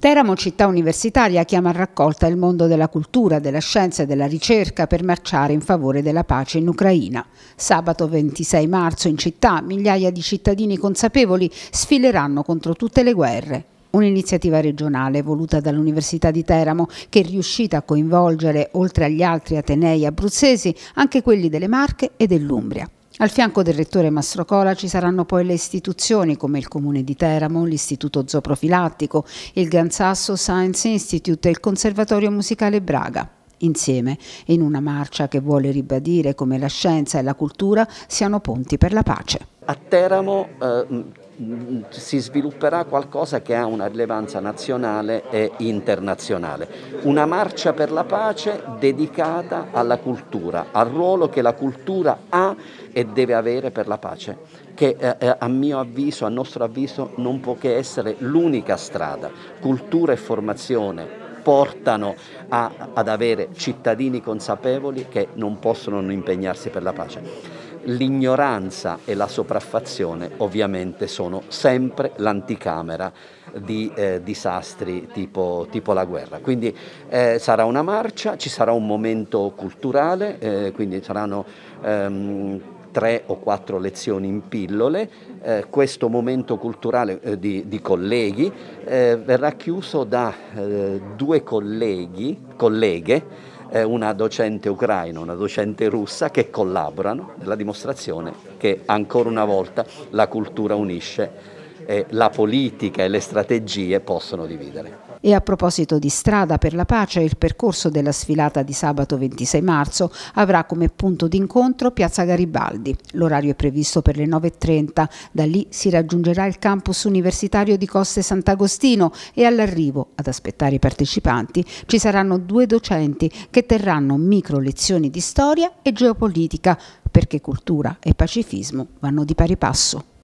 Teramo Città Universitaria chiama a raccolta il mondo della cultura, della scienza e della ricerca per marciare in favore della pace in Ucraina. Sabato 26 marzo in città migliaia di cittadini consapevoli sfileranno contro tutte le guerre. Un'iniziativa regionale voluta dall'Università di Teramo che è riuscita a coinvolgere, oltre agli altri Atenei abruzzesi, anche quelli delle Marche e dell'Umbria. Al fianco del rettore Mastrocola ci saranno poi le istituzioni come il Comune di Teramo, l'Istituto Zooprofilattico, il Gran Sasso Science Institute e il Conservatorio Musicale Braga. Insieme, in una marcia che vuole ribadire come la scienza e la cultura siano ponti per la pace. A Teramo eh, si svilupperà qualcosa che ha una rilevanza nazionale e internazionale. Una marcia per la pace dedicata alla cultura, al ruolo che la cultura ha e deve avere per la pace che eh, eh a mio avviso, a nostro avviso, non può che essere l'unica strada. Cultura e formazione portano a, ad avere cittadini consapevoli che non possono non impegnarsi per la pace l'ignoranza e la sopraffazione ovviamente sono sempre l'anticamera di eh, disastri tipo, tipo, la guerra. Quindi eh, sarà una marcia, ci sarà un momento culturale, eh, quindi saranno ehm, tre o quattro lezioni in pillole, eh, questo momento culturale eh, di, di, colleghi eh, verrà chiuso da eh, due colleghi, colleghe una docente ucraina, una docente russa che collaborano nella dimostrazione che ancora una volta la cultura unisce e la politica e le strategie possono dividere. E a proposito di strada per la pace, il percorso della sfilata di sabato 26 marzo avrà come punto d'incontro Piazza Garibaldi. L'orario è previsto per le 9.30. Da lì si raggiungerà il campus universitario di Coste Sant'Agostino e all'arrivo, ad aspettare i partecipanti, ci saranno due docenti che terranno micro lezioni di storia e geopolitica, perché cultura e pacifismo vanno di pari passo.